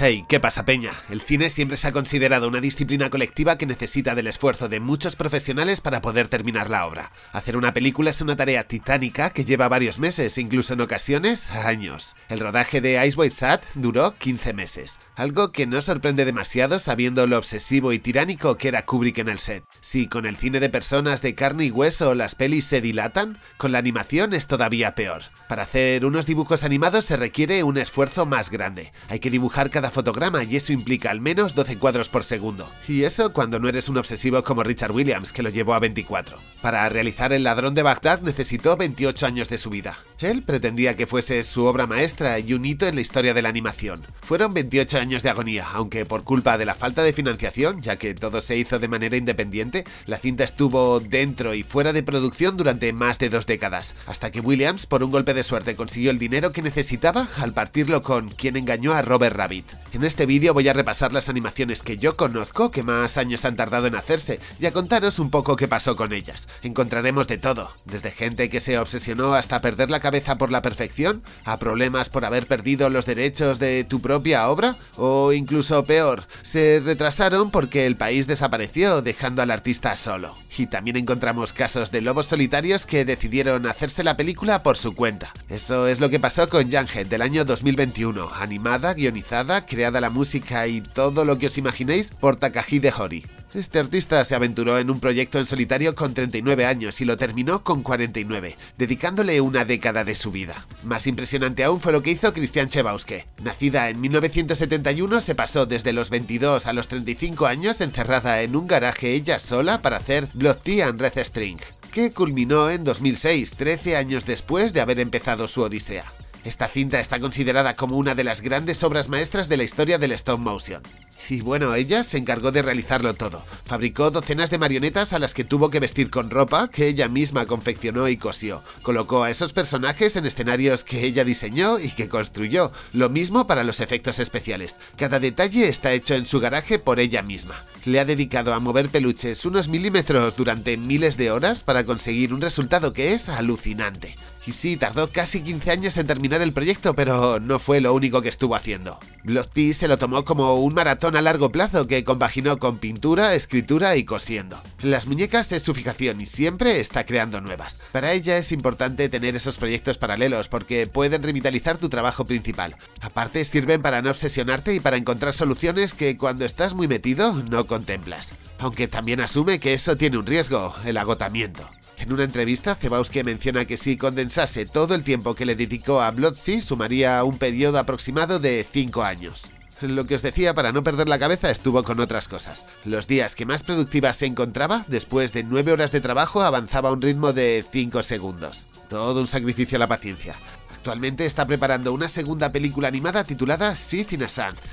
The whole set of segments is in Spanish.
Hey, ¿qué pasa, Peña? El cine siempre se ha considerado una disciplina colectiva que necesita del esfuerzo de muchos profesionales para poder terminar la obra. Hacer una película es una tarea titánica que lleva varios meses, incluso en ocasiones años. El rodaje de Ice White duró 15 meses, algo que no sorprende demasiado sabiendo lo obsesivo y tiránico que era Kubrick en el set. Si con el cine de personas de carne y hueso las pelis se dilatan, con la animación es todavía peor. Para hacer unos dibujos animados se requiere un esfuerzo más grande. Hay que dibujar cada fotograma y eso implica al menos 12 cuadros por segundo. Y eso cuando no eres un obsesivo como Richard Williams, que lo llevó a 24. Para realizar El ladrón de Bagdad necesitó 28 años de su vida. Él pretendía que fuese su obra maestra y un hito en la historia de la animación. Fueron 28 años de agonía, aunque por culpa de la falta de financiación, ya que todo se hizo de manera independiente, la cinta estuvo dentro y fuera de producción durante más de dos décadas, hasta que Williams, por un golpe de suerte, consiguió el dinero que necesitaba al partirlo con quien engañó a Robert Rabbit. En este vídeo voy a repasar las animaciones que yo conozco que más años han tardado en hacerse y a contaros un poco qué pasó con ellas. Encontraremos de todo, desde gente que se obsesionó hasta perder la cabeza por la perfección, a problemas por haber perdido los derechos de tu propia obra, o incluso peor, se retrasaron porque el país desapareció dejando al artista solo. Y también encontramos casos de lobos solitarios que decidieron hacerse la película por su cuenta. Eso es lo que pasó con Head del año 2021, animada, guionizada, creada la música y todo lo que os imaginéis por Takahi de Hori. Este artista se aventuró en un proyecto en solitario con 39 años y lo terminó con 49, dedicándole una década de su vida. Más impresionante aún fue lo que hizo Christian Chebauske. Nacida en 1971, se pasó desde los 22 a los 35 años encerrada en un garaje ella sola para hacer Blood Tea and Red String, que culminó en 2006, 13 años después de haber empezado su odisea. Esta cinta está considerada como una de las grandes obras maestras de la historia del stop motion. Y bueno, ella se encargó de realizarlo todo. Fabricó docenas de marionetas a las que tuvo que vestir con ropa que ella misma confeccionó y cosió. Colocó a esos personajes en escenarios que ella diseñó y que construyó. Lo mismo para los efectos especiales. Cada detalle está hecho en su garaje por ella misma. Le ha dedicado a mover peluches unos milímetros durante miles de horas para conseguir un resultado que es alucinante. Y sí, tardó casi 15 años en terminar el proyecto, pero no fue lo único que estuvo haciendo. Block se lo tomó como un maratón a largo plazo que compaginó con pintura, escritura y cosiendo. Las muñecas es su fijación y siempre está creando nuevas. Para ella es importante tener esos proyectos paralelos porque pueden revitalizar tu trabajo principal. Aparte sirven para no obsesionarte y para encontrar soluciones que cuando estás muy metido no contemplas. Aunque también asume que eso tiene un riesgo, el agotamiento. En una entrevista, Zebowski menciona que si condensase todo el tiempo que le dedicó a Bloodsea, sumaría un periodo aproximado de 5 años. Lo que os decía, para no perder la cabeza, estuvo con otras cosas. Los días que más productiva se encontraba, después de 9 horas de trabajo, avanzaba a un ritmo de 5 segundos. Todo un sacrificio a la paciencia. Actualmente está preparando una segunda película animada titulada Sith in a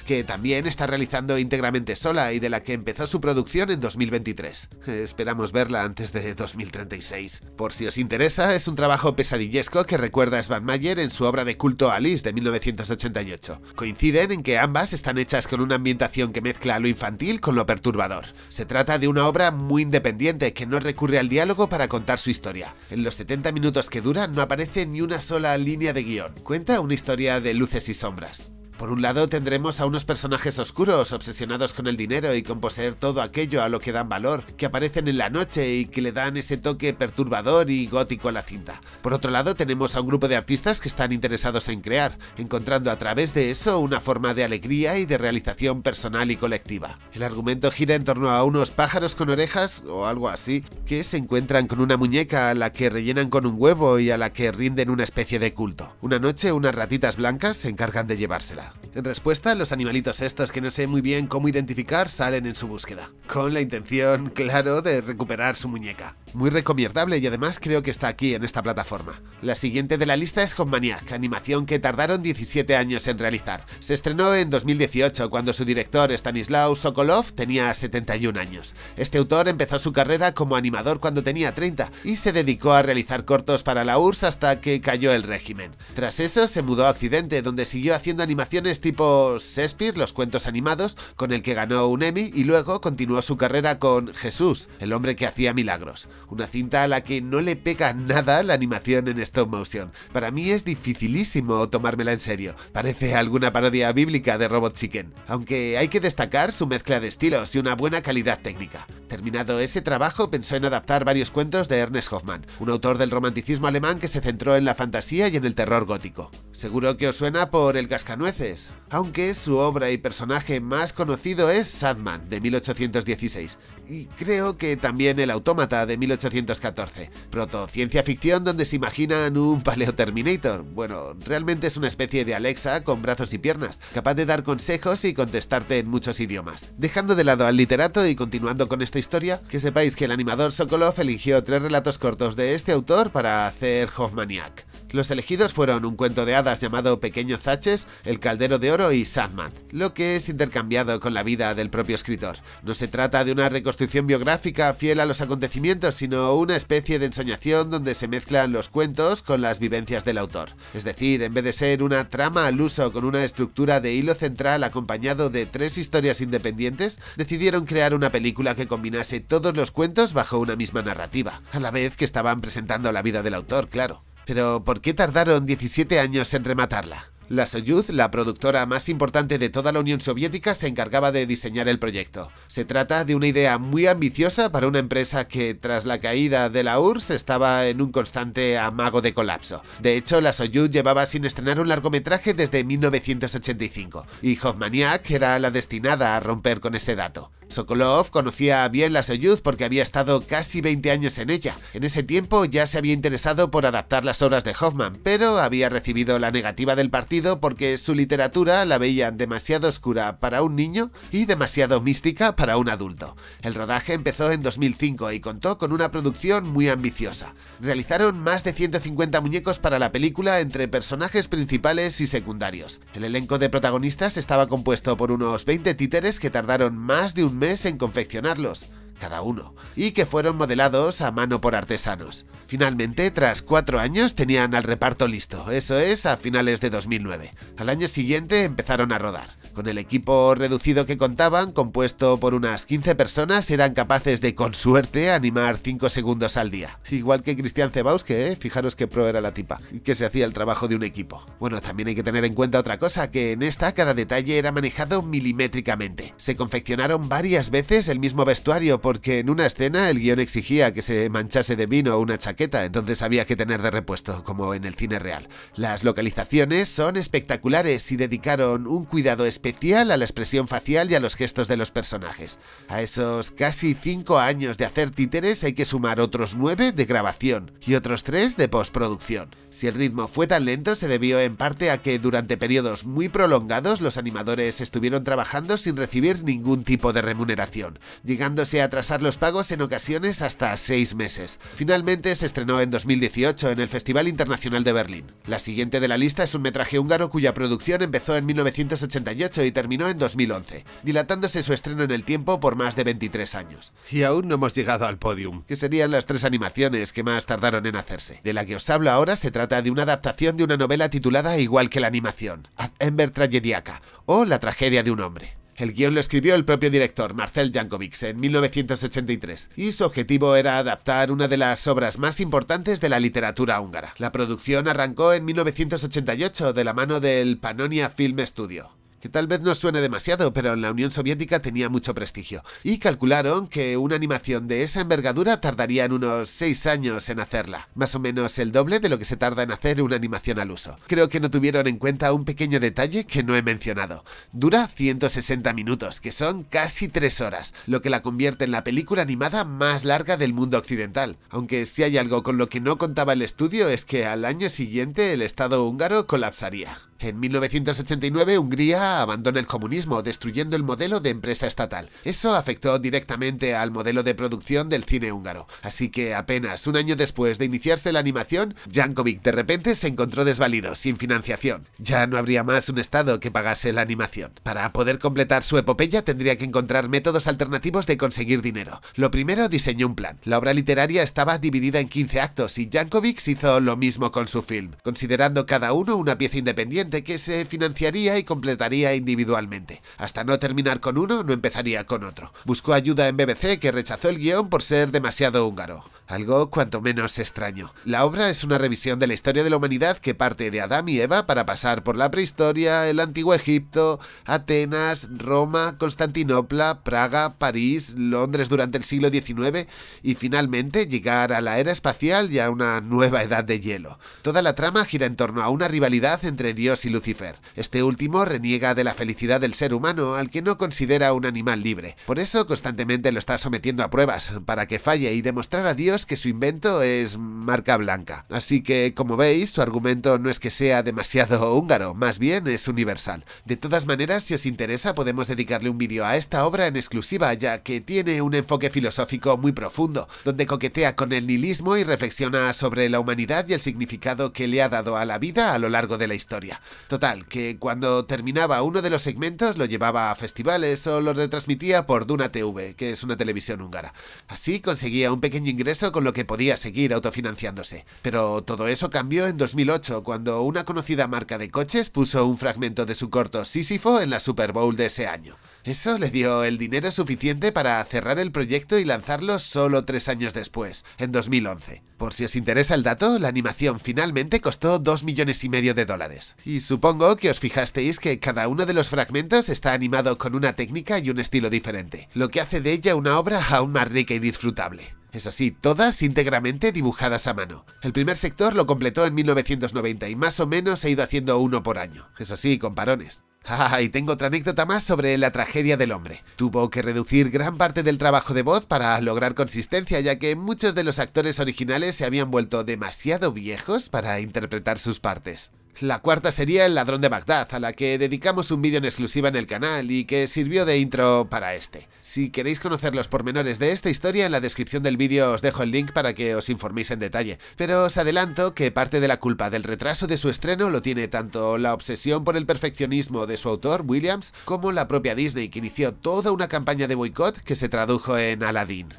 que también está realizando íntegramente sola y de la que empezó su producción en 2023. Esperamos verla antes de 2036. Por si os interesa, es un trabajo pesadillesco que recuerda a Svan Mayer en su obra de culto Alice de 1988. Coinciden en que ambas están hechas con una ambientación que mezcla lo infantil con lo perturbador. Se trata de una obra muy independiente que no recurre al diálogo para contar su historia. En los 70 minutos que dura no aparece ni una sola línea de guión, cuenta una historia de luces y sombras. Por un lado tendremos a unos personajes oscuros, obsesionados con el dinero y con poseer todo aquello a lo que dan valor, que aparecen en la noche y que le dan ese toque perturbador y gótico a la cinta. Por otro lado tenemos a un grupo de artistas que están interesados en crear, encontrando a través de eso una forma de alegría y de realización personal y colectiva. El argumento gira en torno a unos pájaros con orejas, o algo así, que se encuentran con una muñeca a la que rellenan con un huevo y a la que rinden una especie de culto. Una noche unas ratitas blancas se encargan de llevársela. En respuesta, los animalitos estos que no sé muy bien cómo identificar salen en su búsqueda, con la intención, claro, de recuperar su muñeca. Muy recomendable y además creo que está aquí en esta plataforma. La siguiente de la lista es Maniac, animación que tardaron 17 años en realizar. Se estrenó en 2018 cuando su director Stanislaw Sokolov tenía 71 años. Este autor empezó su carrera como animador cuando tenía 30 y se dedicó a realizar cortos para la URSS hasta que cayó el régimen. Tras eso se mudó a Occidente donde siguió haciendo animación tipo Shakespeare, los cuentos animados, con el que ganó un Emmy y luego continuó su carrera con Jesús, el hombre que hacía milagros. Una cinta a la que no le pega nada la animación en stop motion. Para mí es dificilísimo tomármela en serio. Parece alguna parodia bíblica de Robot Chicken. Aunque hay que destacar su mezcla de estilos y una buena calidad técnica. Terminado ese trabajo, pensó en adaptar varios cuentos de Ernest Hoffman, un autor del romanticismo alemán que se centró en la fantasía y en el terror gótico. Seguro que os suena por El Cascanueces aunque su obra y personaje más conocido es Sadman, de 1816, y creo que también El Autómata, de 1814, protociencia ficción donde se imaginan un paleo Terminator. Bueno, realmente es una especie de Alexa con brazos y piernas, capaz de dar consejos y contestarte en muchos idiomas. Dejando de lado al literato y continuando con esta historia, que sepáis que el animador Sokolov eligió tres relatos cortos de este autor para hacer Hoffmaniac. Los elegidos fueron un cuento de hadas llamado Pequeño Zaches, el Caldero de Oro y Sandman, lo que es intercambiado con la vida del propio escritor. No se trata de una reconstrucción biográfica fiel a los acontecimientos, sino una especie de ensoñación donde se mezclan los cuentos con las vivencias del autor. Es decir, en vez de ser una trama al uso con una estructura de hilo central acompañado de tres historias independientes, decidieron crear una película que combinase todos los cuentos bajo una misma narrativa, a la vez que estaban presentando la vida del autor, claro. Pero, ¿por qué tardaron 17 años en rematarla? La Soyuz, la productora más importante de toda la Unión Soviética, se encargaba de diseñar el proyecto. Se trata de una idea muy ambiciosa para una empresa que, tras la caída de la URSS, estaba en un constante amago de colapso. De hecho, la Soyuz llevaba sin estrenar un largometraje desde 1985, y Hoffmaniac era la destinada a romper con ese dato. Sokolov conocía bien la Soyuz porque había estado casi 20 años en ella. En ese tiempo ya se había interesado por adaptar las obras de Hoffman, pero había recibido la negativa del partido porque su literatura la veían demasiado oscura para un niño y demasiado mística para un adulto. El rodaje empezó en 2005 y contó con una producción muy ambiciosa. Realizaron más de 150 muñecos para la película entre personajes principales y secundarios. El elenco de protagonistas estaba compuesto por unos 20 títeres que tardaron más de un mes en confeccionarlos, cada uno, y que fueron modelados a mano por artesanos. Finalmente, tras cuatro años, tenían al reparto listo, eso es, a finales de 2009. Al año siguiente empezaron a rodar. Con el equipo reducido que contaban, compuesto por unas 15 personas, eran capaces de, con suerte, animar 5 segundos al día. Igual que Cristian Cebaus, que eh, fijaros que pro era la tipa, que se hacía el trabajo de un equipo. Bueno, también hay que tener en cuenta otra cosa, que en esta cada detalle era manejado milimétricamente. Se confeccionaron varias veces el mismo vestuario, porque en una escena el guión exigía que se manchase de vino una chaqueta, entonces había que tener de repuesto, como en el cine real. Las localizaciones son espectaculares y dedicaron un cuidado especial especial a la expresión facial y a los gestos de los personajes. A esos casi 5 años de hacer títeres hay que sumar otros 9 de grabación y otros 3 de postproducción. Si el ritmo fue tan lento se debió en parte a que durante periodos muy prolongados los animadores estuvieron trabajando sin recibir ningún tipo de remuneración, llegándose a atrasar los pagos en ocasiones hasta seis meses. Finalmente se estrenó en 2018 en el Festival Internacional de Berlín. La siguiente de la lista es un metraje húngaro cuya producción empezó en 1988 y terminó en 2011, dilatándose su estreno en el tiempo por más de 23 años. Y aún no hemos llegado al podium, que serían las tres animaciones que más tardaron en hacerse. De la que os hablo ahora se trata trata de una adaptación de una novela titulada igual que la animación, Ad Ember Tragediaca o La tragedia de un hombre. El guión lo escribió el propio director, Marcel Jankovics, en 1983, y su objetivo era adaptar una de las obras más importantes de la literatura húngara. La producción arrancó en 1988 de la mano del Pannonia Film Studio que tal vez no suene demasiado, pero en la Unión Soviética tenía mucho prestigio, y calcularon que una animación de esa envergadura tardarían unos 6 años en hacerla, más o menos el doble de lo que se tarda en hacer una animación al uso. Creo que no tuvieron en cuenta un pequeño detalle que no he mencionado. Dura 160 minutos, que son casi 3 horas, lo que la convierte en la película animada más larga del mundo occidental, aunque si hay algo con lo que no contaba el estudio es que al año siguiente el Estado húngaro colapsaría. En 1989 Hungría abandona el comunismo, destruyendo el modelo de empresa estatal. Eso afectó directamente al modelo de producción del cine húngaro. Así que apenas un año después de iniciarse la animación, Jankovic de repente se encontró desvalido, sin financiación. Ya no habría más un Estado que pagase la animación. Para poder completar su epopeya tendría que encontrar métodos alternativos de conseguir dinero. Lo primero diseñó un plan. La obra literaria estaba dividida en 15 actos y Jankovic hizo lo mismo con su film, considerando cada uno una pieza independiente que se financiaría y completaría individualmente. Hasta no terminar con uno, no empezaría con otro. Buscó ayuda en BBC que rechazó el guión por ser demasiado húngaro algo cuanto menos extraño. La obra es una revisión de la historia de la humanidad que parte de Adán y Eva para pasar por la prehistoria, el antiguo Egipto, Atenas, Roma, Constantinopla, Praga, París, Londres durante el siglo XIX y finalmente llegar a la era espacial y a una nueva edad de hielo. Toda la trama gira en torno a una rivalidad entre Dios y Lucifer. Este último reniega de la felicidad del ser humano al que no considera un animal libre. Por eso constantemente lo está sometiendo a pruebas, para que falle y demostrar a Dios que su invento es marca blanca. Así que, como veis, su argumento no es que sea demasiado húngaro, más bien es universal. De todas maneras, si os interesa, podemos dedicarle un vídeo a esta obra en exclusiva, ya que tiene un enfoque filosófico muy profundo, donde coquetea con el nihilismo y reflexiona sobre la humanidad y el significado que le ha dado a la vida a lo largo de la historia. Total, que cuando terminaba uno de los segmentos lo llevaba a festivales o lo retransmitía por Duna TV, que es una televisión húngara. Así conseguía un pequeño ingreso con lo que podía seguir autofinanciándose. Pero todo eso cambió en 2008 cuando una conocida marca de coches puso un fragmento de su corto Sísifo en la Super Bowl de ese año. Eso le dio el dinero suficiente para cerrar el proyecto y lanzarlo solo tres años después, en 2011. Por si os interesa el dato, la animación finalmente costó 2 millones y medio de dólares. Y supongo que os fijasteis que cada uno de los fragmentos está animado con una técnica y un estilo diferente, lo que hace de ella una obra aún más rica y disfrutable. Es así, todas íntegramente dibujadas a mano. El primer sector lo completó en 1990 y más o menos he ido haciendo uno por año. Es así, con parones. Ah, y tengo otra anécdota más sobre la tragedia del hombre. Tuvo que reducir gran parte del trabajo de voz para lograr consistencia, ya que muchos de los actores originales se habían vuelto demasiado viejos para interpretar sus partes. La cuarta sería El ladrón de Bagdad, a la que dedicamos un vídeo en exclusiva en el canal y que sirvió de intro para este. Si queréis conocer los pormenores de esta historia, en la descripción del vídeo os dejo el link para que os informéis en detalle. Pero os adelanto que parte de la culpa del retraso de su estreno lo tiene tanto la obsesión por el perfeccionismo de su autor, Williams, como la propia Disney, que inició toda una campaña de boicot que se tradujo en Aladdin.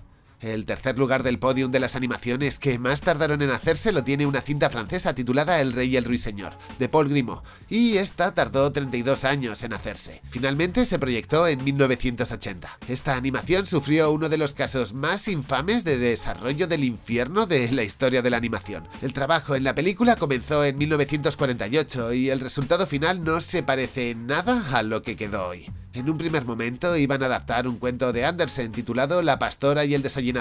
El tercer lugar del podium de las animaciones que más tardaron en hacerse lo tiene una cinta francesa titulada El Rey y el Ruiseñor, de Paul Grimaud, y esta tardó 32 años en hacerse. Finalmente se proyectó en 1980. Esta animación sufrió uno de los casos más infames de desarrollo del infierno de la historia de la animación. El trabajo en la película comenzó en 1948 y el resultado final no se parece en nada a lo que quedó hoy. En un primer momento iban a adaptar un cuento de Andersen titulado La pastora y el desayuno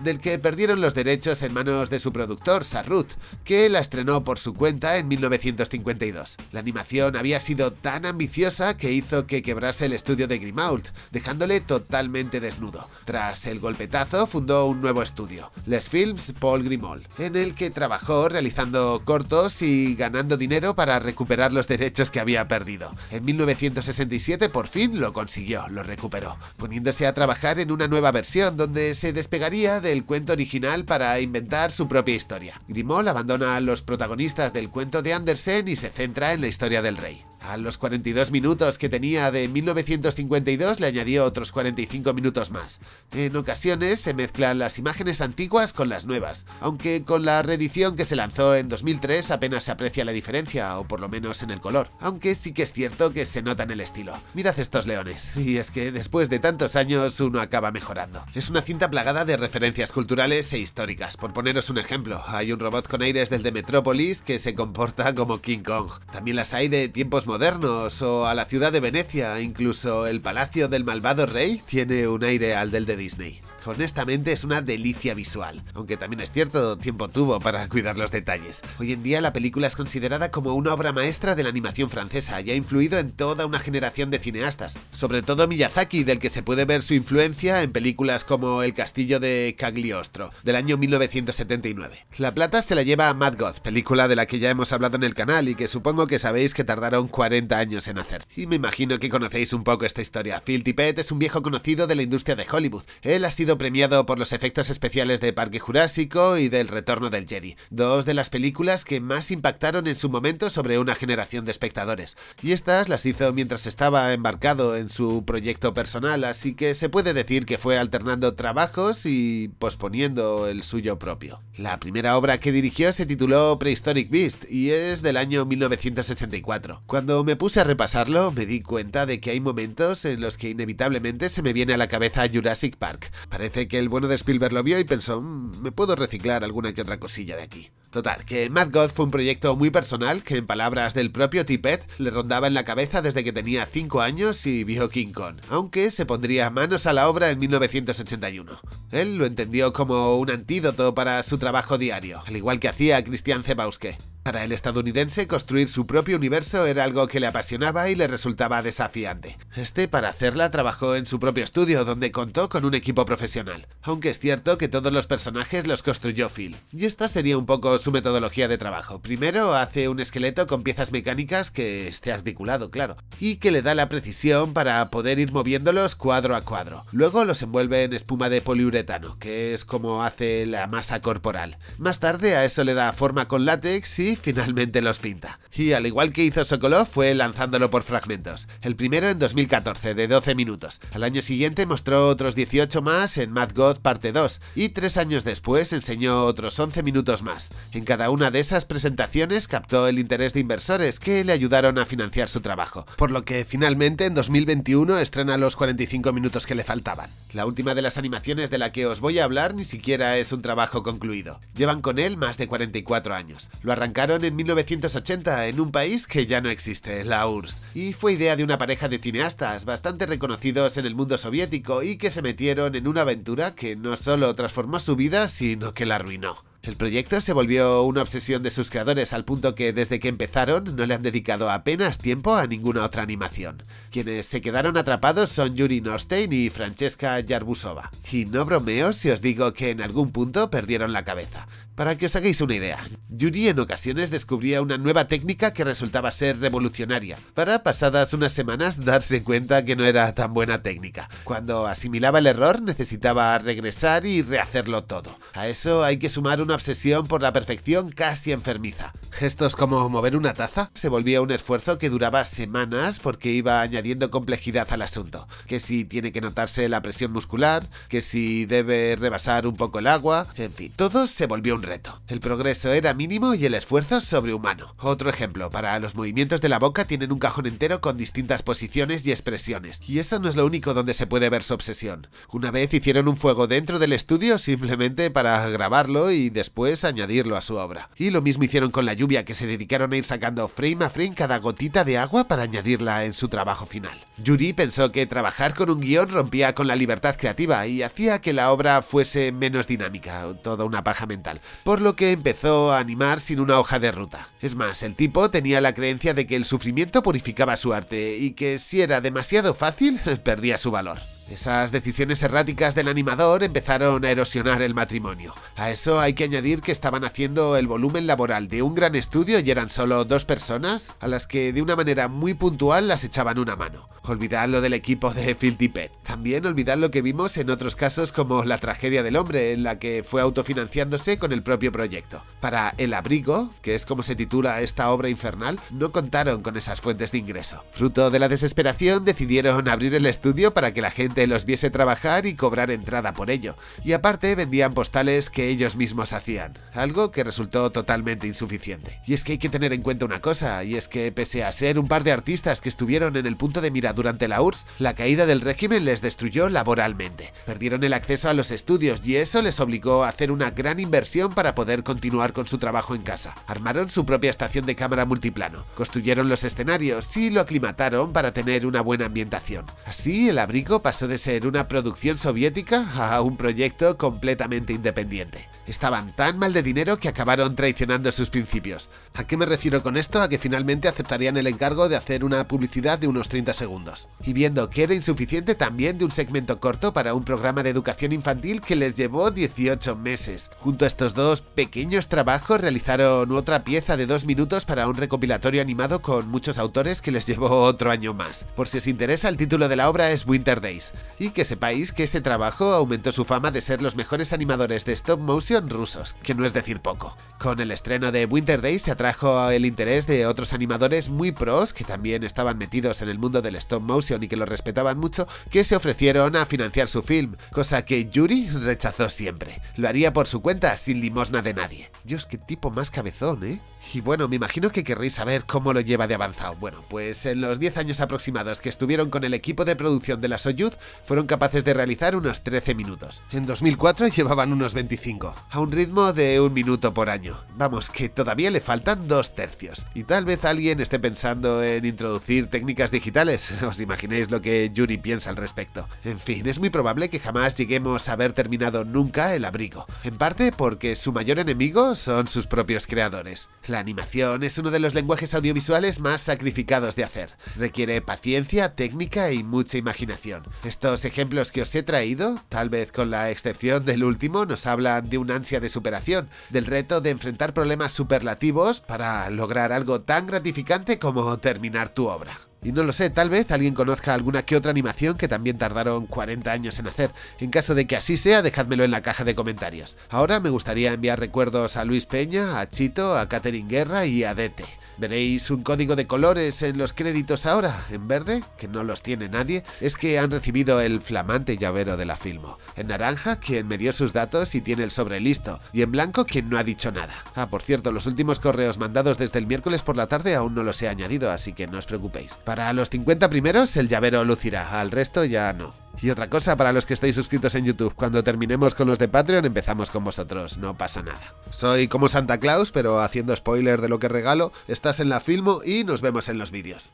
del que perdieron los derechos en manos de su productor, Sarrut, que la estrenó por su cuenta en 1952. La animación había sido tan ambiciosa que hizo que quebrase el estudio de Grimault, dejándole totalmente desnudo. Tras el golpetazo, fundó un nuevo estudio, Les Films Paul Grimault, en el que trabajó realizando cortos y ganando dinero para recuperar los derechos que había perdido. En 1967 por fin lo consiguió, lo recuperó, poniéndose a trabajar en una nueva versión donde se despegaría del cuento original para inventar su propia historia. Grimol abandona a los protagonistas del cuento de Andersen y se centra en la historia del rey. A los 42 minutos que tenía de 1952 le añadió otros 45 minutos más. En ocasiones se mezclan las imágenes antiguas con las nuevas, aunque con la reedición que se lanzó en 2003 apenas se aprecia la diferencia, o por lo menos en el color, aunque sí que es cierto que se nota en el estilo. Mirad estos leones, y es que después de tantos años uno acaba mejorando. Es una cinta plagada de referencias culturales e históricas, por poneros un ejemplo, hay un robot con aires del de Metrópolis que se comporta como King Kong, también las hay de tiempos modernos modernos o a la ciudad de Venecia, incluso el palacio del malvado rey tiene un aire al del de Disney. Honestamente es una delicia visual, aunque también es cierto, tiempo tuvo para cuidar los detalles. Hoy en día la película es considerada como una obra maestra de la animación francesa y ha influido en toda una generación de cineastas, sobre todo Miyazaki, del que se puede ver su influencia en películas como El castillo de Cagliostro, del año 1979. La plata se la lleva a Mad God, película de la que ya hemos hablado en el canal y que supongo que sabéis que tardaron 40 40 años en hacer. Y me imagino que conocéis un poco esta historia. Phil Tippett es un viejo conocido de la industria de Hollywood. Él ha sido premiado por los efectos especiales de Parque Jurásico y del Retorno del Jedi, dos de las películas que más impactaron en su momento sobre una generación de espectadores. Y estas las hizo mientras estaba embarcado en su proyecto personal, así que se puede decir que fue alternando trabajos y posponiendo el suyo propio. La primera obra que dirigió se tituló Prehistoric Beast y es del año 1964, cuando me puse a repasarlo, me di cuenta de que hay momentos en los que inevitablemente se me viene a la cabeza Jurassic Park. Parece que el bueno de Spielberg lo vio y pensó, mm, me puedo reciclar alguna que otra cosilla de aquí. Total, que Mad God fue un proyecto muy personal que, en palabras del propio Tippett, le rondaba en la cabeza desde que tenía 5 años y vio King Kong, aunque se pondría manos a la obra en 1981. Él lo entendió como un antídoto para su trabajo diario, al igual que hacía Christian Zebauske. Para el estadounidense, construir su propio universo era algo que le apasionaba y le resultaba desafiante. Este, para hacerla, trabajó en su propio estudio, donde contó con un equipo profesional. Aunque es cierto que todos los personajes los construyó Phil. Y esta sería un poco su metodología de trabajo. Primero, hace un esqueleto con piezas mecánicas que esté articulado, claro, y que le da la precisión para poder ir moviéndolos cuadro a cuadro. Luego los envuelve en espuma de poliuretano, que es como hace la masa corporal. Más tarde, a eso le da forma con látex y finalmente los pinta. Y al igual que hizo Sokolov, fue lanzándolo por fragmentos. El primero en 2014, de 12 minutos. Al año siguiente mostró otros 18 más en Mad God parte 2, y tres años después enseñó otros 11 minutos más. En cada una de esas presentaciones captó el interés de inversores que le ayudaron a financiar su trabajo, por lo que finalmente en 2021 estrena los 45 minutos que le faltaban. La última de las animaciones de la que os voy a hablar ni siquiera es un trabajo concluido. Llevan con él más de 44 años. Lo arrancaron en 1980 en un país que ya no existe, la URSS, y fue idea de una pareja de cineastas bastante reconocidos en el mundo soviético y que se metieron en una aventura que no solo transformó su vida, sino que la arruinó. El proyecto se volvió una obsesión de sus creadores al punto que desde que empezaron no le han dedicado apenas tiempo a ninguna otra animación. Quienes se quedaron atrapados son Yuri Nostein y Francesca Yarbusova. Y no bromeo si os digo que en algún punto perdieron la cabeza. Para que os hagáis una idea, Yuri en ocasiones descubría una nueva técnica que resultaba ser revolucionaria, para pasadas unas semanas darse cuenta que no era tan buena técnica. Cuando asimilaba el error necesitaba regresar y rehacerlo todo. A eso hay que sumar una obsesión por la perfección casi enfermiza. Gestos como mover una taza se volvía un esfuerzo que duraba semanas porque iba añadiendo complejidad al asunto. Que si tiene que notarse la presión muscular, que si debe rebasar un poco el agua, en fin, todo se volvió un reto. El progreso era mínimo y el esfuerzo sobrehumano. Otro ejemplo, para los movimientos de la boca tienen un cajón entero con distintas posiciones y expresiones. Y eso no es lo único donde se puede ver su obsesión. Una vez hicieron un fuego dentro del estudio simplemente para grabarlo y de después añadirlo a su obra. Y lo mismo hicieron con la lluvia, que se dedicaron a ir sacando frame a frame cada gotita de agua para añadirla en su trabajo final. Yuri pensó que trabajar con un guión rompía con la libertad creativa y hacía que la obra fuese menos dinámica, toda una paja mental, por lo que empezó a animar sin una hoja de ruta. Es más, el tipo tenía la creencia de que el sufrimiento purificaba su arte y que si era demasiado fácil, perdía su valor. Esas decisiones erráticas del animador empezaron a erosionar el matrimonio. A eso hay que añadir que estaban haciendo el volumen laboral de un gran estudio y eran solo dos personas a las que de una manera muy puntual las echaban una mano. Olvidad lo del equipo de Filthy Pet. También olvidad lo que vimos en otros casos como la tragedia del hombre en la que fue autofinanciándose con el propio proyecto. Para El Abrigo, que es como se titula esta obra infernal, no contaron con esas fuentes de ingreso. Fruto de la desesperación decidieron abrir el estudio para que la gente los viese trabajar y cobrar entrada por ello, y aparte vendían postales que ellos mismos hacían, algo que resultó totalmente insuficiente. Y es que hay que tener en cuenta una cosa, y es que pese a ser un par de artistas que estuvieron en el punto de mira durante la URSS, la caída del régimen les destruyó laboralmente. Perdieron el acceso a los estudios y eso les obligó a hacer una gran inversión para poder continuar con su trabajo en casa. Armaron su propia estación de cámara multiplano, construyeron los escenarios y lo aclimataron para tener una buena ambientación. Así el abrigo pasó de ser una producción soviética a un proyecto completamente independiente. Estaban tan mal de dinero que acabaron traicionando sus principios. ¿A qué me refiero con esto? A que finalmente aceptarían el encargo de hacer una publicidad de unos 30 segundos. Y viendo que era insuficiente también de un segmento corto para un programa de educación infantil que les llevó 18 meses. Junto a estos dos pequeños trabajos realizaron otra pieza de dos minutos para un recopilatorio animado con muchos autores que les llevó otro año más. Por si os interesa, el título de la obra es Winter Days. Y que sepáis que ese trabajo aumentó su fama de ser los mejores animadores de stop motion rusos, que no es decir poco. Con el estreno de Winter Days se atrajo el interés de otros animadores muy pros que también estaban metidos en el mundo del stop motion y que lo respetaban mucho, que se ofrecieron a financiar su film, cosa que Yuri rechazó siempre. Lo haría por su cuenta, sin limosna de nadie. Dios, qué tipo más cabezón, ¿eh? Y bueno, me imagino que querréis saber cómo lo lleva de avanzado. Bueno, pues en los 10 años aproximados que estuvieron con el equipo de producción de la Soyuz, fueron capaces de realizar unos 13 minutos. En 2004 llevaban unos 25 a un ritmo de un minuto por año. Vamos, que todavía le faltan dos tercios. Y tal vez alguien esté pensando en introducir técnicas digitales. Os imaginéis lo que Yuri piensa al respecto. En fin, es muy probable que jamás lleguemos a haber terminado nunca el abrigo. En parte porque su mayor enemigo son sus propios creadores. La animación es uno de los lenguajes audiovisuales más sacrificados de hacer. Requiere paciencia, técnica y mucha imaginación. Estos ejemplos que os he traído, tal vez con la excepción del último, nos hablan de una ansia de superación, del reto de enfrentar problemas superlativos para lograr algo tan gratificante como terminar tu obra. Y no lo sé, tal vez alguien conozca alguna que otra animación que también tardaron 40 años en hacer. En caso de que así sea, dejádmelo en la caja de comentarios. Ahora me gustaría enviar recuerdos a Luis Peña, a Chito, a Catherine Guerra y a Dete. Veréis un código de colores en los créditos ahora, en verde, que no los tiene nadie, es que han recibido el flamante llavero de la Filmo. En naranja, quien me dio sus datos y tiene el sobre listo, y en blanco, quien no ha dicho nada. Ah, por cierto, los últimos correos mandados desde el miércoles por la tarde aún no los he añadido, así que no os preocupéis. Para los 50 primeros, el llavero lucirá, al resto ya no. Y otra cosa para los que estáis suscritos en YouTube, cuando terminemos con los de Patreon empezamos con vosotros, no pasa nada. Soy como Santa Claus, pero haciendo spoiler de lo que regalo, estás en la Filmo y nos vemos en los vídeos.